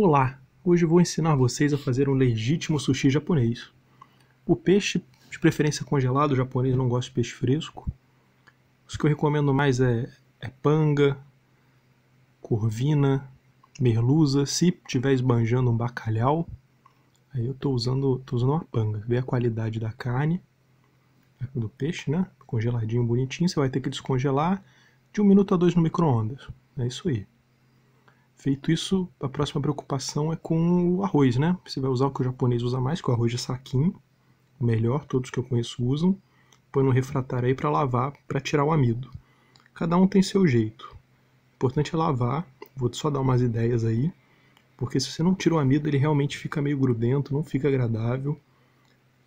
Olá! Hoje vou ensinar vocês a fazer um legítimo sushi japonês. O peixe, de preferência congelado, o japonês não gosta de peixe fresco. Os que eu recomendo mais é, é panga, corvina, merluza, se tiver esbanjando um bacalhau. Aí eu estou usando, tô usando uma panga. Vê a qualidade da carne, do peixe, né? Congeladinho, bonitinho. Você vai ter que descongelar de um minuto a dois no micro-ondas. É isso aí. Feito isso, a próxima preocupação é com o arroz, né? Você vai usar o que o japonês usa mais, que é o arroz de saquinho, melhor, todos que eu conheço usam. Põe no refratário aí para lavar, para tirar o amido. Cada um tem seu jeito. O importante é lavar, vou só dar umas ideias aí, porque se você não tira o amido, ele realmente fica meio grudento, não fica agradável.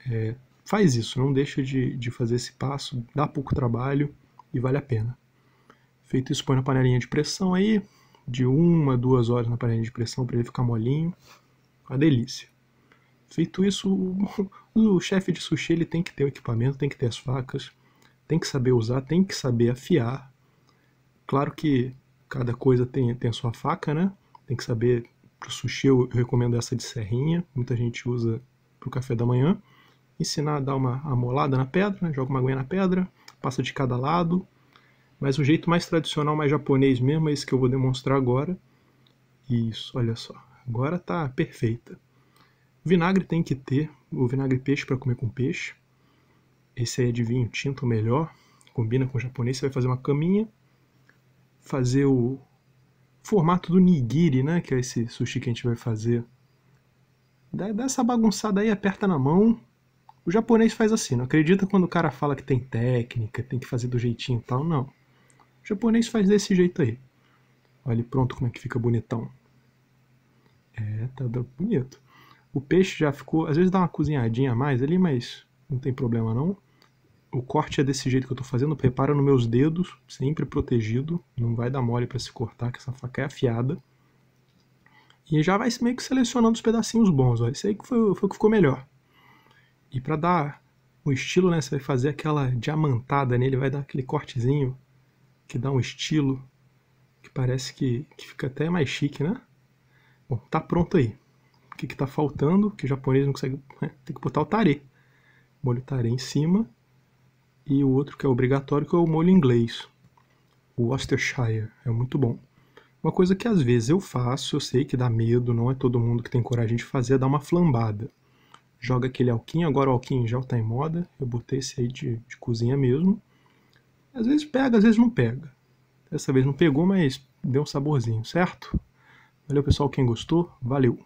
É, faz isso, não deixa de, de fazer esse passo, dá pouco trabalho e vale a pena. Feito isso, põe na panelinha de pressão aí, de uma a duas horas na panela de pressão para ele ficar molinho. Uma delícia. Feito isso, o, o chefe de sushi ele tem que ter o equipamento, tem que ter as facas, tem que saber usar, tem que saber afiar. Claro que cada coisa tem, tem a sua faca, né? Tem que saber. Para o sushi eu, eu recomendo essa de serrinha, muita gente usa para o café da manhã ensinar a dar uma amolada na pedra, né? joga uma aguinha na pedra, passa de cada lado, mas o jeito mais tradicional, mais japonês mesmo, é esse que eu vou demonstrar agora. Isso, olha só. Agora tá perfeita. Vinagre tem que ter, o vinagre peixe para comer com peixe. Esse aí é de vinho tinto melhor, combina com o japonês, você vai fazer uma caminha, fazer o formato do nigiri, né, que é esse sushi que a gente vai fazer. Dá, dá essa bagunçada aí, aperta na mão. O japonês faz assim, não acredita quando o cara fala que tem técnica, tem que fazer do jeitinho e tal, não. O japonês faz desse jeito aí. Olha pronto como é que fica bonitão. É, tá bonito. O peixe já ficou, às vezes dá uma cozinhadinha a mais ali, mas não tem problema não. O corte é desse jeito que eu estou fazendo, prepara nos meus dedos, sempre protegido, não vai dar mole para se cortar, que essa faca é afiada. E já vai meio que selecionando os pedacinhos bons, ó. esse aí foi, foi o que ficou melhor. E para dar o estilo, né, você vai fazer aquela diamantada nele, vai dar aquele cortezinho que dá um estilo que parece que, que fica até mais chique, né? Bom, tá pronto aí. O que, que tá faltando? Que o japonês não consegue. Né? Tem que botar o tare. Molho tare em cima. E o outro que é obrigatório que é o molho inglês. O Worcestershire. É muito bom. Uma coisa que às vezes eu faço, eu sei que dá medo, não é todo mundo que tem coragem de fazer, é dar uma flambada. Joga aquele alquinho, agora o alquinho já está em moda, eu botei esse aí de, de cozinha mesmo. Às vezes pega, às vezes não pega. Dessa vez não pegou, mas deu um saborzinho, certo? Valeu, pessoal, quem gostou, valeu!